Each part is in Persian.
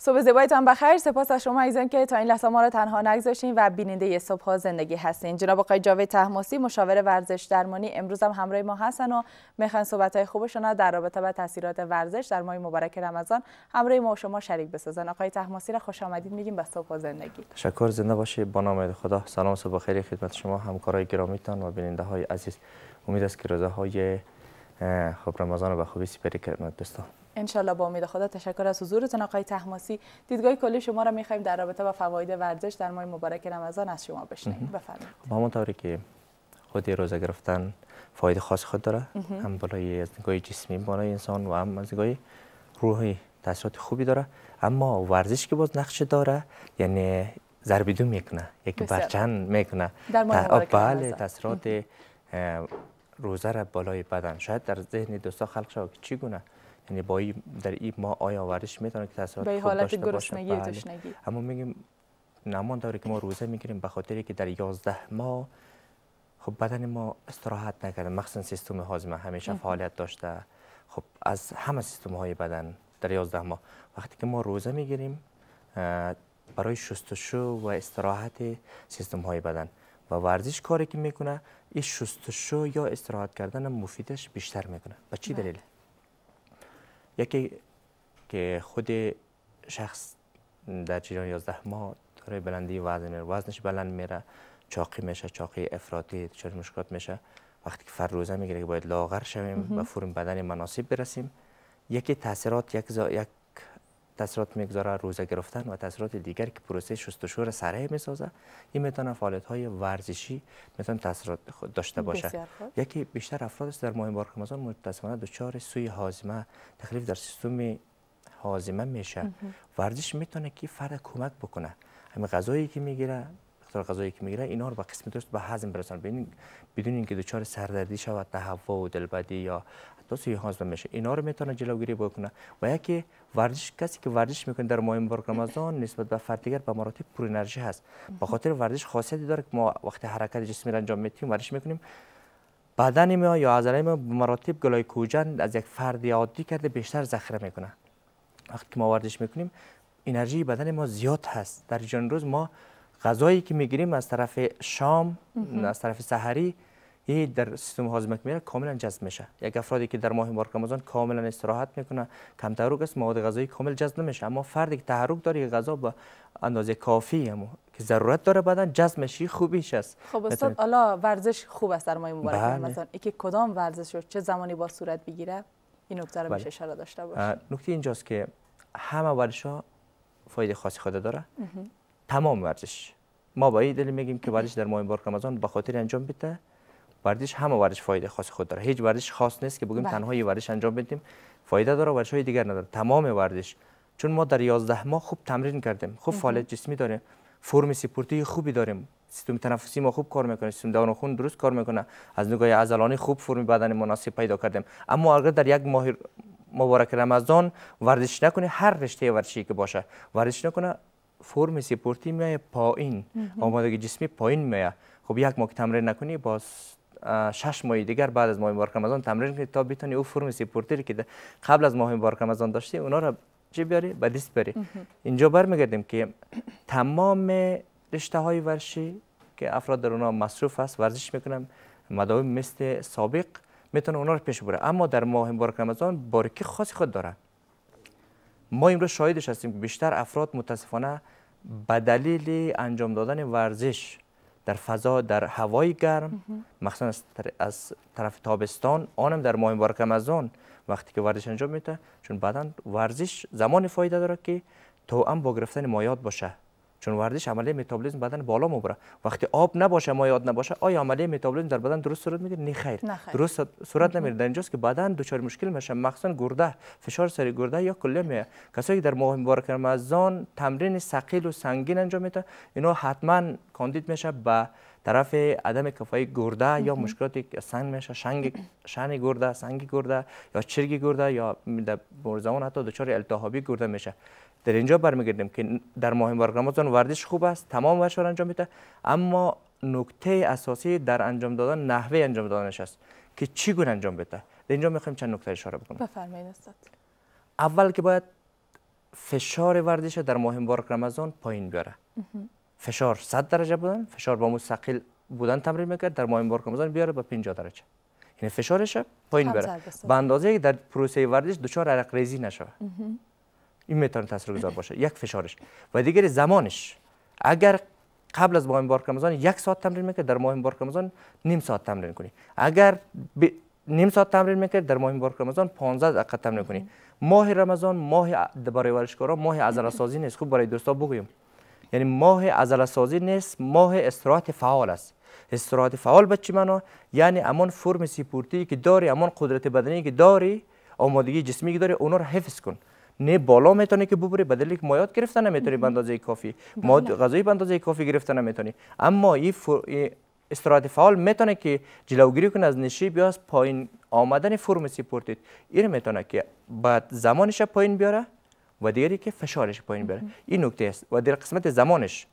صبح زیبایتان بخیر سپاس از شما ایزان که تا این لحظه ما را تنها نگذاشتین و بیننده ی صبح ها زندگی هستین جناب آقای جاوید تحماسی مشاور ورزش درمانی امروز هم همراه ما هستن و میخوان صحبت های خوبشون را در رابطه با تاثیرات ورزش در ماه مبارک رمضان همراه ما و شما شریک بسازن آقای تحماسی را خوش آمدید میگیم به صبح ها زندگی تشکر زنده باشی با نام خدا سلام صبح بخیر خدمت شما همکارای گرامیتان و بیننده های عزیز امید است که روزه های رمضان رو به خوبی سپری کنید دوستان انشالله با امید خدا تشکر از حضورتان آقای تحماسی دیدگاه کلی شما را میخوایم در رابطه با فواید ورزش در ماه مبارک رمضان از شما بشنویم بفرمایید طوری که خود روزه گرفتن فاید خاص خود داره هم برای از نگاه جسمی برای انسان و هم از نگاه روحی تاثیرات خوبی داره اما ورزش که باز نقش داره یعنی دو میکنه یک برچند میکنه بله تاثیرات روزه را بالای بدن شاید در ذهن دوستا خلق شد که چی گونه یعنی با در این ما آیا ورزش میتونه که تاثیرات خوب داشته باشه بله. تشنگی اما میگیم نمان داره که ما روزه میگیریم به خاطر که در 11 ماه خب بدن ما استراحت نکرده مخصوصا سیستم هاضمه همیشه فعالیت داشته خب از همه سیستم های بدن در 11 ماه وقتی که ما روزه میگیریم برای شستشو و استراحت سیستم های بدن و ورزش کاری که میکنه این شستشو یا استراحت کردن مفیدش بیشتر میکنه به چی بله. دلیل؟ یکی که خود شخص در جریان 11 ماه داره بلندی وزن میره وزنش بلند میره چاقی میشه چاقی افراطی چه مشکلات میشه وقتی که فر میگیره که باید لاغر شویم و فرم بدن مناسب برسیم یکی تاثیرات یک, یک تاثیرات میگذاره روزه گرفتن و تاثیرات دیگر که پروسه شستشو را سریع میسازه این میتونه فعالیت های ورزشی میتونه تاثیرات داشته باشه یکی بیشتر افراد است در ماه مبارک رمضان دو دچار سوی هاضمه تخلیف در سیستم هاضمه میشه ورزش میتونه که فرد کمک بکنه همه غذایی که میگیره مقدار غذایی که میگیره اینا رو به قسمت درست به هضم برسن بدون اینکه دچار سردردی شود تهوع و دلبدی یا تا سوی میشه اینا رو میتونه جلوگیری بکنه و یکی ورزش کسی که ورزش میکنه در ماه مبارک رمضان نسبت به فرد دیگر به مراتب پر انرژی هست با خاطر ورزش خاصیتی داره که ما وقتی حرکت جسمی را انجام میکنیم، ورزش میکنیم بدنی ما یا عضله ما به مراتب گلایکوژن از یک فردی عادی کرده بیشتر ذخیره میکنه وقتی ما ورزش میکنیم انرژی بدن ما زیاد هست در جان روز ما غذایی که میگیریم از طرف شام از طرف سحری این در سیستم هاضمه میره کاملا جذب میشه یک افرادی که در ماه مبارک رمضان کاملا استراحت میکنه کم تحرک است مواد غذایی کامل جذب نمیشه اما فردی که تحرک داره غذا با اندازه کافی هم که ضرورت داره بدن جذب میشه خوبیش است خب استاد حالا ورزش خوب است در ماه مبارک بله. رمضان که کدام ورزش رو چه زمانی با صورت بگیره این نکته رو بله. میشه اشاره داشته باشه نکته اینجاست که همه ورزش ها فایده خاصی خود داره تمام ورزش ما با این دلیل میگیم که ورزش در ماه مبارک رمضان به خاطر انجام بده ورزش همه ورزش فایده خاص خود داره هیچ ورزش خاص نیست که بگیم بله. تنها یه ورزش انجام بدیم فایده داره ورزش های دیگر نداره تمام ورزش چون ما در 11 ماه خوب تمرین کردیم خوب فعالیت جسمی داریم فرم سپورتی خوبی داریم سیستم تنفسی ما خوب کار میکنه سیستم دهان خون درست کار میکنه از نگاه عضلانی خوب فرم بدن مناسب پیدا کردیم اما اگر در یک ماه مبارک رمضان ورزش نکنه هر رشته ورزشی که باشه ورزش نکنه فرم سپورتی میای پایین آمادگی جسمی پایین میای خب یک ماه تمرین نکنی باز شش ماه دیگر بعد از ماه مبارک رمضان تمرین کنید تا بتونی او فرم سپورتری که قبل از ماه مبارک رمضان داشتی اونا را چی بیاری به دست بیاری اینجا برمیگردیم که تمام رشته های ورشی که افراد در اونا مصروف است ورزش میکنن مداوی مثل سابق میتونه اونا رو پیش بره اما در ماه مبارک رمضان بارکی خاصی خود داره ما امروز شاهدش هستیم که بیشتر افراد متاسفانه به دلیل انجام دادن ورزش در فضا در هوای گرم مخصوصا از طرف تابستان آنم در ماه مبارک رمضان وقتی که ورزش انجام میده چون بدن ورزش زمان فایده داره که تو هم با گرفتن مایات باشه چون ورزش عملی متابولیسم بدن بالا میبره وقتی آب نباشه ما یاد نباشه آیا عملی متابولیسم در بدن درست صورت میگیره نه خیر درست صورت نمیره در اینجاست که بدن دچار مشکل میشه مخصوصا گرده فشار سری گرده یا کلیه میه کسایی که در ماه مبارک رمضان تمرین ثقیل و سنگین انجام میده اینا حتما کاندید میشه به طرف عدم کفایی گرده یا مشکلات سنگ میشه شنگ شن گرده سنگ گرده یا چرگی گرده یا در مرزمان حتی دچار التهابی گرده میشه در اینجا برمیگردیم که در ماه مبارک رمضان ورزش خوب است تمام ورزش انجام میده اما نکته اساسی در انجام دادن نحوه انجام دادنش است که چی گونه انجام بده در اینجا میخوایم چند نکته اشاره بکنم بفرمایید استاد اول که باید فشار ورزش در ماه مبارک رمضان پایین بیاره فشار 100 درجه بودن فشار با مستقل بودن تمرین میکرد در ماه مبارک رمضان بیاره به 50 درجه یعنی فشارش پایین بره به اندازه که در پروسه ورزش دچار عرق ریزی نشوه این میتونه گذار باشه یک فشارش و دیگر زمانش اگر قبل از ماه مبارک رمضان یک ساعت تمرین میکرد در ماه مبارک رمضان نیم ساعت تمرین کنی اگر ب... نیم ساعت تمرین میکرد در ماه مبارک رمضان 15 دقیقه تمرین کنی ماه رمضان ماه برای ورزشکارا ماه عضله سازی نیست خوب برای دوستا بگویم یعنی ماه ازل سازی نیست ماه استراحت فعال است استراحت فعال به چه معنا یعنی امان فرم سپورتی که داری امان قدرت بدنی که داری آمادگی جسمی که داری اونا رو حفظ کن نه بالا میتونی که ببری به دلیل که مایات گرفتن نمیتونی به اندازه کافی بله. مواد غذایی به اندازه کافی گرفتن نمیتونی اما این استراحت فعال میتونه که جلوگیری کنه از نشی یا از پایین آمدن فرم سپورتیت این میتونه که بعد زمانش پایین بیاره و دیگری که فشارش پایین بره این نکته است و در قسمت زمانش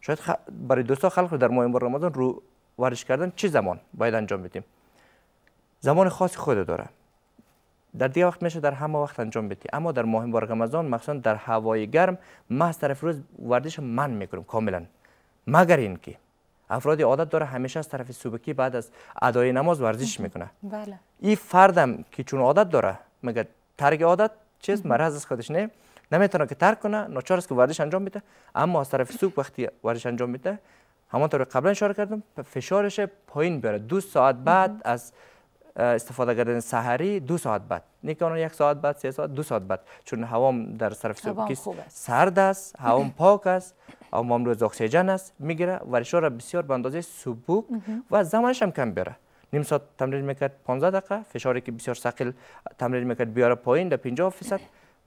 شاید خ... برای دوستا خلق رو در ماه رمضان رو ورش کردن چه زمان باید انجام بدیم زمان خاص خود داره در دیگه وقت میشه در همه وقت انجام بدی اما در ماه بار رمضان مخصوصا در هوای گرم ما از طرف روز ورزش من میکنیم کاملا مگر اینکه افرادی عادت داره همیشه از طرف صبحی بعد از ادای نماز ورزش میکنه بله این فردم که چون عادت داره مگه ترک عادت چیز مرض از خودش نه نمیتونه که ترک کنه ناچار است که ورزش انجام میده اما از طرف سوق وقتی ورزش انجام میده همانطور قبلا اشاره کردم فشارش پایین بیاره دو ساعت بعد از استفاده کردن سحری دو ساعت بعد نه یک ساعت بعد سه ساعت دو ساعت بعد چون هوام در طرف سوق سرد است هوا پاک است اما امروز اکسیژن است میگیره و را بسیار به اندازه سبوک و زمانش هم کم بره نیم ساعت تمرین میکرد 15 دقیقه فشاری که بسیار ثقیل تمرین میکرد بیاره پایین در 50 فیصد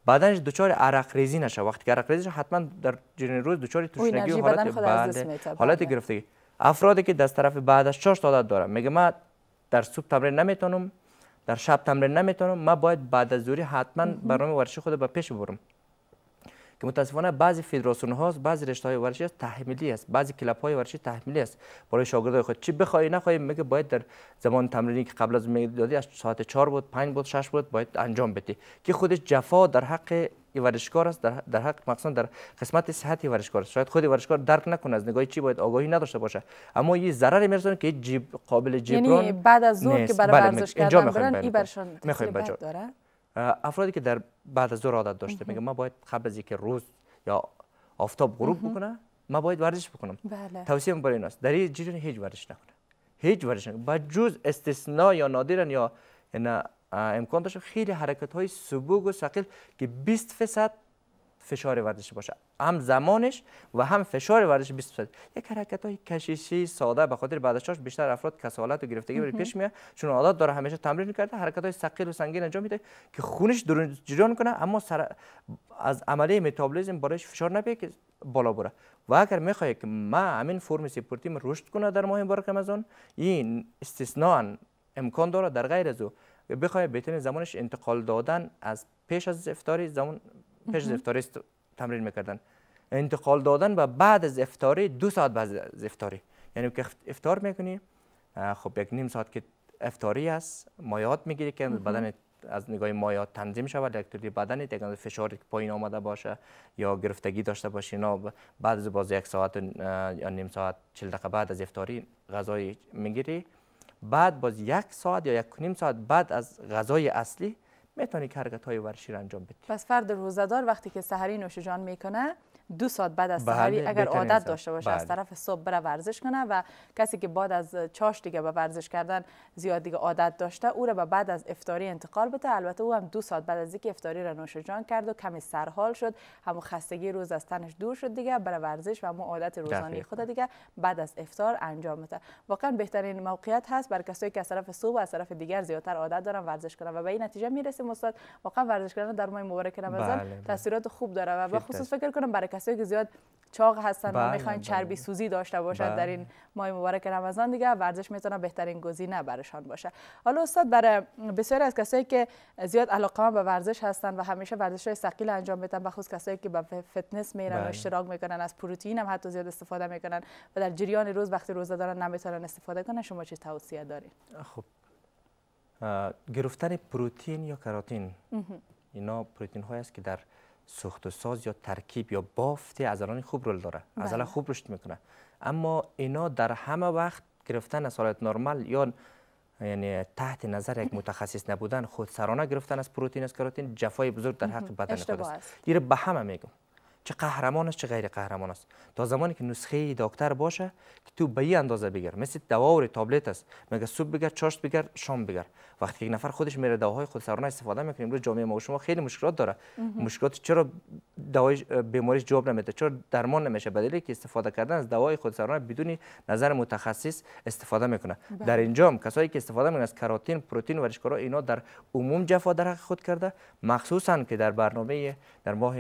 بدنش دچار عرق ریزی نشه وقتی که عرق ریزی حتما در جریان روز دچار تشنگی و حالت بعد بله، حالت گرفتگی افرادی که دست طرف بعدش چاشت عادت داره میگه من در صبح تمرین نمیتونم در شب تمرین نمیتونم من باید بعد از ظهر حتما برنامه ورزشی خود به پیش ببرم که متاسفانه بعضی فدراسیون ها بعضی رشته های ورزشی تحمیلی است بعضی کلاب های ورزشی تحمیلی است برای شاگردای خود چی بخوای نخوای میگه باید در زمان تمرینی که قبل از میدادی از ساعت 4 بود 5 بود 6 بود باید انجام بدی که خودش جفا در حق ورزشکار است در, در حق مخصوصا در قسمت صحت ورزشکار است شاید خود ورزشکار درک نکنه از نگاه چی باید آگاهی نداشته باشه اما این ضرری میرسونه که جیب قابل یعنی جبران یعنی بعد از ظهر که برای بله، ورزش کردن برن بله، این بله. برشان داره افرادی که در بعد از ظهر عادت داشته میگه من باید قبل از اینکه روز یا آفتاب غروب بکنه من باید ورزش بکنم بله. توصیه برای این در این جریان هیچ ورزش نکنه هیچ ورزش نکنه با جز استثنا یا نادرن یا یعنی، امکان داشته خیلی حرکت های سبوگ و ثقیل که 20 فیصد فشار ورزشی باشه هم زمانش و هم فشار ورزش 20 درصد یک حرکت های کشیشی ساده به خاطر بعدش بیشتر افراد کسالت و گرفتگی بر پیش میاد چون عادت داره همیشه تمرین کرده حرکت های ثقیل و سنگین انجام میده که خونش درون جریان کنه اما سر از عمله متابولیسم برایش فشار نبیه که بالا بره و اگر میخواید که ما همین فرم سپورتیم رشد کنه در ماه مبارک این استثناء امکان داره در غیر از او بخوای بهترین زمانش انتقال دادن از پیش از افتاری زمان پیش از افتاری تمرین میکردن انتقال دادن و بعد از افتاری دو ساعت بعد از افتاری یعنی که افتار میکنی خب یک نیم ساعت که افتاری است مایات میگیری که بدن از نگاه مایات تنظیم شود الکترولی بدن فشاری فشار پایین آمده باشه یا گرفتگی داشته باشه. بعد از باز یک ساعت یا نیم ساعت 40 دقیقه بعد از افتاری غذای میگیری بعد باز یک ساعت یا یک نیم ساعت بعد از غذای اصلی میتونی که حرکت های ورشی را انجام بدی پس فرد روزدار وقتی که سحری جان میکنه دو ساعت بعد از بله، سحری اگر عادت داشته باشه از بله. طرف صبح بره ورزش کنه و کسی که بعد از چاش دیگه به ورزش کردن زیاد دیگه عادت داشته او را به بعد از افطاری انتقال بده البته او هم دو ساعت بعد از اینکه افطاری را نوش جان کرد و کمی سرحال شد هم خستگی روز از تنش دور شد دیگه برای ورزش و هم عادت روزانه خود دیگه بعد از افطار انجام بده واقعا بهترین موقعیت هست برای کسایی که از طرف صبح و از طرف دیگر زیادتر عادت دارن ورزش کنن و به این نتیجه میرسیم استاد واقعا ورزش کردن در ماه مبارک رمضان بله، تاثیرات خوب داره و به خصوص فکر کنم برای کسایی که زیاد چاق هستن و بله، میخواین بله. چربی سوزی داشته باشد بله. در این ماه مبارک رمضان دیگه ورزش میتونه بهترین گزینه برشان باشه حالا استاد برای بسیاری از کسایی که زیاد علاقه به ورزش هستن و همیشه ورزش های ثقیل انجام میدن بخصوص کسایی که به فتنس میرن و اشتراک میکنن از پروتئین هم حتی زیاد استفاده میکنن و در جریان روز وقتی روزه دارن نمیتونن استفاده کنن شما چه توصیه دارید خب گرفتن پروتئین یا کراتین اینا پروتئین هایی است که در و ساز یا ترکیب یا بافت عضلان خوب رول داره عضله خوب رشد میکنه اما اینا در همه وقت گرفتن از حالت نرمال یا یعنی تحت نظر یک متخصص نبودن خودسرانه گرفتن از پروتین از کراتین جفای بزرگ در حق بدن خود است. به همه میگم چه قهرمان است چه غیر قهرمان است تا زمانی که نسخه دکتر باشه که تو به این اندازه بگیر مثل دوا تابلت است مگه صبح بگیر چاشت بگیر شام بگیر وقتی یک نفر خودش میره دواهای خودسرانه استفاده میکنه امروز جامعه ما و شما خیلی مشکلات داره مشکلات چرا دوای بیماریش جواب نمیده چرا درمان نمیشه بدلی که استفاده کردن از دوای خودسرانه بدون نظر متخصص استفاده میکنه بله. در اینجا کسایی که استفاده میکنن از کراتین پروتئین ورزشکارا اینا در عموم جفا در حق خود کرده مخصوصا که در برنامه در ماه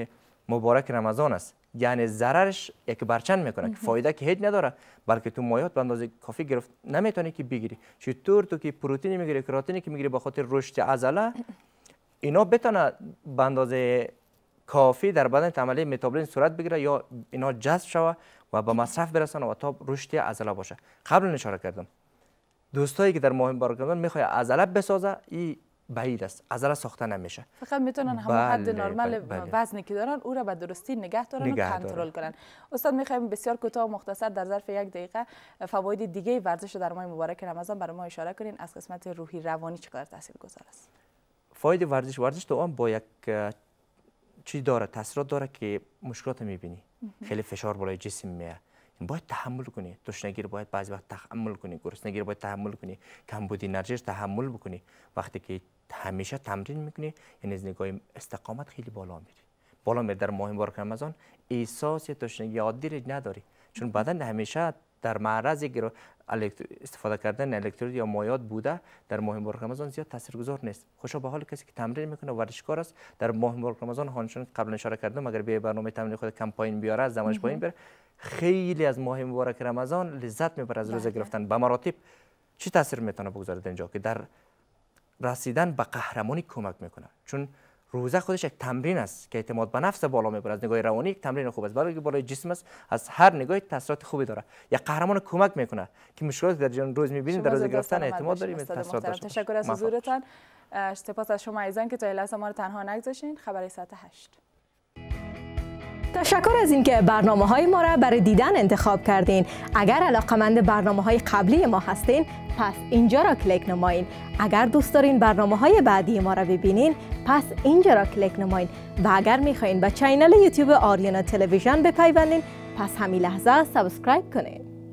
مبارک رمضان است یعنی ضررش یک برچند میکنه که فایده که هیچ نداره بلکه تو مایات به اندازه کافی گرفت نمیتونی که بگیری چطور تو که پروتئین میگیری کراتینی که میگیری به خاطر رشد عضله اینا بتونه به اندازه کافی در بدن عملی متابولیسم صورت بگیره یا اینا جذب شوه و به مصرف برسانه و تا رشد عضله باشه قبل اشاره کردم دوستایی که در مهم رمضان میخواد عضله بسازه این بعید است از را ساخته نمیشه فقط میتونن همه بله، حد بله، نرمال بله، بله. وزنی که دارن او را به درستی نگه دارن نگه و کنترل کنن استاد میخوایم بسیار کوتاه و مختصر در ظرف یک دقیقه فواید دیگه ورزش در ماه مبارک رمضان برای ما اشاره کنین از قسمت روحی روانی چقدر تاثیرگذار است فواید ورزش ورزش تو آن با یک چی داره تاثیرات داره که مشکلات میبینی خیلی فشار بالای جسم میاد یعنی باید تحمل کنی تشنگی باید بعضی وقت تحمل کنی گرسنگی رو باید تحمل کنی کمبود انرژیش تحمل بکنی وقتی که همیشه تمرین میکنی یعنی از نگاه استقامت خیلی بالا میری بالا میری در ماه مبارک رمضان احساس تشنگی عادی رو نداری چون بدن همیشه در معرض استفاده کردن الکترود یا مایات بوده در ماه مبارک رمضان زیاد تاثیرگذار نیست خوشا به حال کسی که تمرین میکنه ورزشکار است در ماه مبارک رمضان هانشون قبل اشاره کردم اگر به برنامه تمرین خود کم پایین بیاره از زمانش پایین بره خیلی از ماه مبارک رمضان لذت میبره از بله. روزه گرفتن به مراتب چی تاثیر میتونه بگذاره اینجا که در رسیدن به قهرمانی کمک میکنه چون روزه خودش یک تمرین است که اعتماد به نفس بالا میبره از نگاه روانی یک تمرین خوب است برای بالای جسم است از هر نگاهی تاثیرات خوبی داره یک قهرمان کمک میکنه که مشکلات در جان روز میبینید در روز گرفتن اعتماد داریم تاثیرات داشته تشکر از حضورتان سپاس از شما ایزان که تا لحظه ما رو تنها نگذاشتین خبر ساعت 8 تشکر از اینکه برنامه های ما را برای دیدن انتخاب کردین اگر علاقمند برنامه های قبلی ما هستین پس اینجا را کلیک نمایید اگر دوست دارین برنامه های بعدی ما را ببینین پس اینجا را کلیک نمایین و اگر میخواین به چینل یوتیوب آریانا تلویزیون بپیوندین پس همین لحظه سابسکرایب کنین